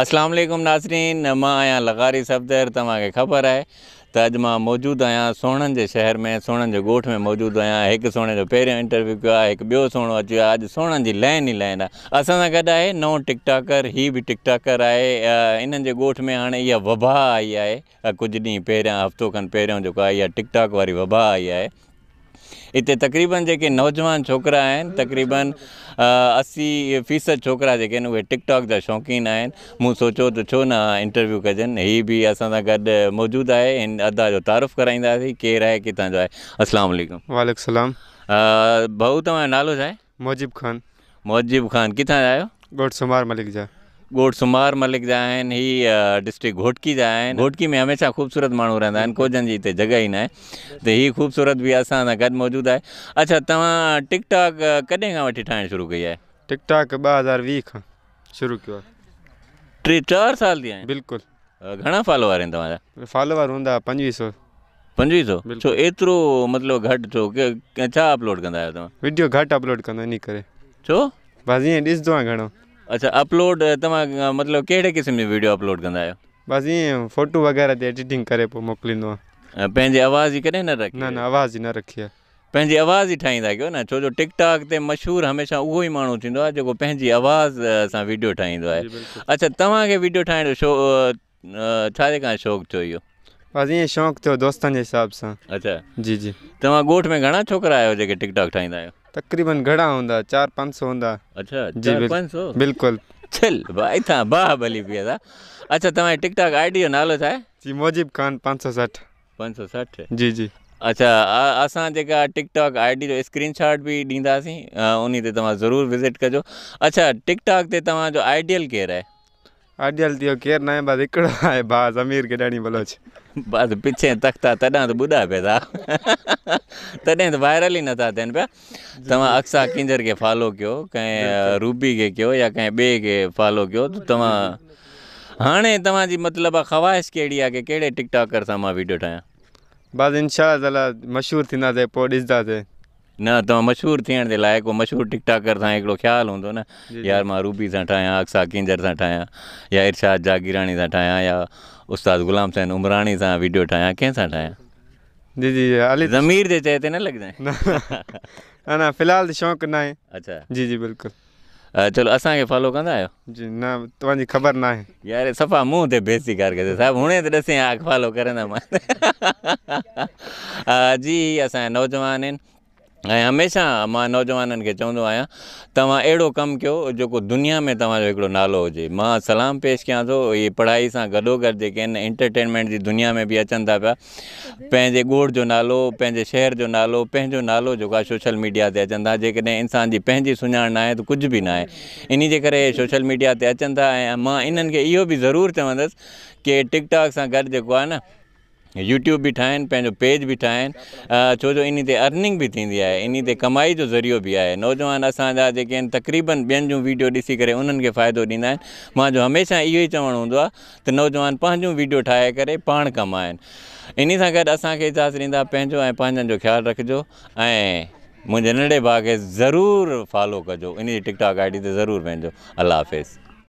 असलम नाज़रीन मां आहियां लगारी सफ़दर तव्हांखे ख़बर आहे त अॼु मां मौजूदु आहियां सोणनि जे शहर में सोणनि जे ॻोठ में मौजूदु आहियां हिकु सोणे जो पहिरियों इंटरव्यू कयो आहे हिकु ॿियो सोणो अची वियो आहे अॼु सोणनि जी लाइन ई लाइन आहे असां सां गॾु आहे नओं टिकटॉकर हीअ बि टिकटॉकर आहे इन्हनि जे ॻोठ में हाणे इहा वबा आई आहे कुझु ॾींहुं पहिरियां हफ़्तो खनि पहिरियों जेको आहे इहा टिकटॉक वारी वबा आई आहे इतने तक़रीबन जेके नौजवान छोकिरा तक़रीबन अस्सी फ़ीसद छोकिरा जेके आहिनि टिकटॉक जो शौक़ीन आहिनि सोचो तो छो न इंटरव्यू कजन ये भी असा सां मौजूद है आहे हिन अदा जो तारीफ़ कराईंदासीं केरु आहे किथां जो आहे असलम वालेकुम भाऊ तव्हांजो नालो छा आहे ख़ान मोजिब ख़ान किथां आहियो ॻोठ सुमार मलिक जा ઘોટ sumar ملک જાયન હી ડિસ્ટ્રિક્ટ ઘોટકી જાયન ઘોટકી મે હંમેશા ખુબસુરત માનુ રહેંદા અન કોજન જી તે જગ્યાઈ ના હે તે હી ખુબસુરત ભી આસા ગડ મોજુદ આય અચ્છા તમ ટિકટોક કદે કા વઠી ઠાણ શુરુ કીયા ટિકટોક 2020 શુરુ કીયો 3-4 સાલ દિયા બિલકુલ ઘણા ફોલોઅર હે તમાર ફોલોઅર હોંદા 2500 2500 તો એટરો મતલબ ઘડ જો કે ચા અપલોડ કરંદા હે તમા વિડિયો ઘટ અપલોડ કર નહી કરે જો બાજી દિસ દો ઘણો अच्छा अपलोड तव्हां मतिलबु क़िस्म जी वीडियो अपलोड कंदा आहियो बसि फोटू वग़ैरह एडिटिंग करे पोइ आवाज़ ही कॾहिं न रखी न न आवाज़ ई न रखी आहे आवाज़ ई ठाहींदा कयो न छो जो टिकटॉक ते मशहूरु हमेशह उहो ई माण्हू थींदो आहे जेको पंहिंजी आवाज़ सां वीडियो ठाहींदो आहे अच्छा तव्हांखे वीडियो ठाहिण शो छाजे खां शौक़ु थियो इहो बसि ईअं शौक़ु थियो दोस्तनि जे हिसाब सां अच्छा जी जी तव्हां ॻोठ में घणा छोकिरा आहियो जेके टिकटॉक ठाहींदा आहियो तकरीबन घड़ा होंदा चार पाँच सौ होंदा अच्छा जी बिल, बिल्कुल चल भाई था वाह भली पिया था अच्छा तुम्हारे टिकटॉक आईडी नालो छा जी मोजिब खान 560 560 जी जी अच्छा असां जेका टिकटॉक आईडी जो स्क्रीनशॉट भी ॾींदासीं उन ते विज़िट कजो अच्छा टिकटॉक से तुम आइडियल केरु आहे आडियल थियो केर ना बाद हिकिड़ो आहे भाउ समीर केॾाणी बलोच बसि पिछे तख़्ता तॾहिं त ॿुढा पिया था तॾहिं त वायरल ई नथा थियनि पिया तव्हां अक्सा किंजर के फॉलो कयो कंहिं रूबी के कयो या कंहिं ॿिए खे फॉलो कयो त तव्हां हाणे तव्हांजी मतिलबु आहे ख़्वाहिश कहिड़ी आहे की कहिड़े टिकटॉकर सां मां वीडियो ठाहियां बसि इनशा ताला मशहूरु थींदासीं पोइ ॾिसंदासीं ना तव्हां तो मशहूरु थियण जे लाइक़ु उहो मशहूरु टिकटॉकर सां हिकिड़ो ख़्यालु हूंदो न यार मां रूबी सां ठाहियां अक्सा किंजर से ठाहियां या इरशाद जागीराणी सां ठाहियां या उस्ताद गुलाम हुसैन उमरानी से वीडियो ठाहियां कंहिंसां ठाहियां जी जी अली ज़मीर जे चए ते न लॻंदा न न फ़िलहालु त शौक़ु न आहे अच्छा जी जी बिल्कुलु चलो असांखे फॉलो कंदा आहियो जी न तव्हांजी ख़बर न आहे यार सफ़ा मूं ते बेसी कार करे साहिबु हुणे त ॾिसे फॉलो करंदा मां जी असांजा नौजवान आहिनि ऐं हमेशह मां नौजवाननि खे चवंदो आहियां तव्हां अहिड़ो कमु कयो जेको दुनिया में तव्हांजो हिकिड़ो नालो हुजे मां सलाम पेश कयां थो इहे पढ़ाई सां गॾोगॾु जेके आहिनि एंटरटेनमेंट जी दुनिया में बि अचनि था पिया पंहिंजे ॻोठ जो नालो पंहिंजे शहर जो नालो पंहिंजो नालो जेको आहे सोशल मीडिया ते अचनि था जेकॾहिं इंसान जी पंहिंजी सुञाण न आहे त कुझु बि न आहे करे सोशल मीडिया ते अचनि था ऐं मां इन्हनि खे इहो बि ज़रूरु की टिकटॉक सां गॾु जेको आहे न यूट्यूब बि ठाहिनि पंहिंजो पेज बि ठाहिनि छो जो इन ते अर्निंग बि थींदी आहे इन ते कमाई जो ज़रियो बि आहे नौजवान असांजा जेके आहिनि तक़रीबनि ॿियनि जूं वीडियो ॾिसी करे उन्हनि खे फ़ाइदो ॾींदा आहिनि मुंहिंजो हमेशह इहो ई चवण हूंदो आहे त नौजवान पंहिंजो वीडियो ठाहे करे पाण कमाइनि इन सां गॾु असांखे इज़ाज़ ॾींदा पंहिंजो ऐं पंहिंजनि जो ख़्यालु रखिजो ऐं मुंहिंजे नंढे भाउ खे ज़रूरु फॉलो कजो इन जी टिकटॉक आई डी ते ज़रूरु हाफ़िज़